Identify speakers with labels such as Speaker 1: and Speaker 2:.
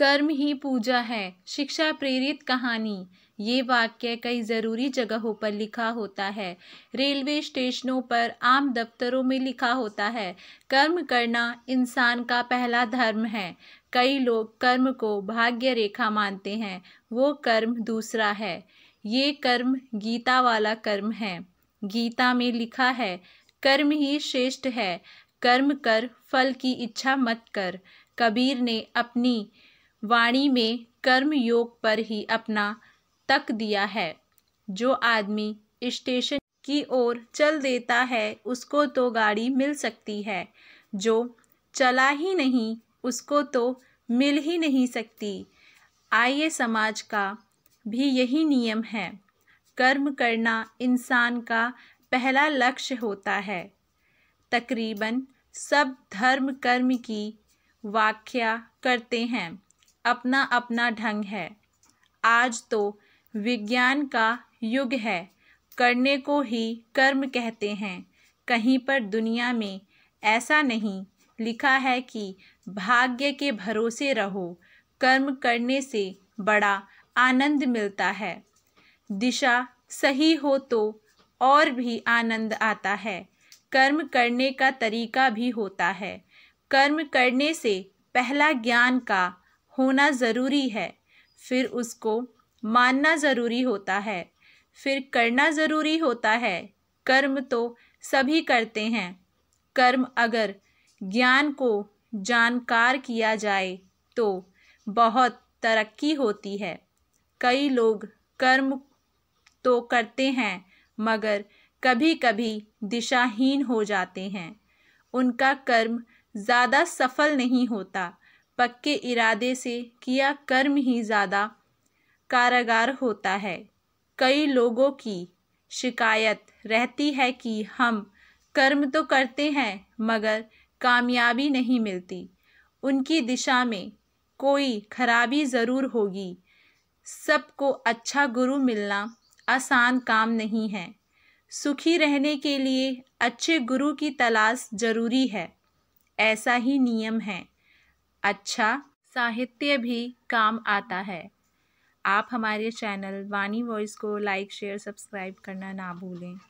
Speaker 1: कर्म ही पूजा है शिक्षा प्रेरित कहानी ये वाक्य कई ज़रूरी जगहों पर लिखा होता है रेलवे स्टेशनों पर आम दफ्तरों में लिखा होता है कर्म करना इंसान का पहला धर्म है कई लोग कर्म को भाग्य रेखा मानते हैं वो कर्म दूसरा है ये कर्म गीता वाला कर्म है गीता में लिखा है कर्म ही श्रेष्ठ है कर्म कर फल की इच्छा मत कर कबीर ने अपनी वाणी में कर्म योग पर ही अपना तक दिया है जो आदमी स्टेशन की ओर चल देता है उसको तो गाड़ी मिल सकती है जो चला ही नहीं उसको तो मिल ही नहीं सकती आइए समाज का भी यही नियम है कर्म करना इंसान का पहला लक्ष्य होता है तकरीबन सब धर्म कर्म की व्याख्या करते हैं अपना अपना ढंग है आज तो विज्ञान का युग है करने को ही कर्म कहते हैं कहीं पर दुनिया में ऐसा नहीं लिखा है कि भाग्य के भरोसे रहो कर्म करने से बड़ा आनंद मिलता है दिशा सही हो तो और भी आनंद आता है कर्म करने का तरीका भी होता है कर्म करने से पहला ज्ञान का होना ज़रूरी है फिर उसको मानना ज़रूरी होता है फिर करना ज़रूरी होता है कर्म तो सभी करते हैं कर्म अगर ज्ञान को जानकार किया जाए तो बहुत तरक्की होती है कई लोग कर्म तो करते हैं मगर कभी कभी दिशाहीन हो जाते हैं उनका कर्म ज़्यादा सफल नहीं होता पक्के इरादे से किया कर्म ही ज़्यादा कारगर होता है कई लोगों की शिकायत रहती है कि हम कर्म तो करते हैं मगर कामयाबी नहीं मिलती उनकी दिशा में कोई खराबी ज़रूर होगी सबको अच्छा गुरु मिलना आसान काम नहीं है सुखी रहने के लिए अच्छे गुरु की तलाश जरूरी है ऐसा ही नियम है अच्छा साहित्य भी काम आता है आप हमारे चैनल वानी वॉइस को लाइक शेयर सब्सक्राइब करना ना भूलें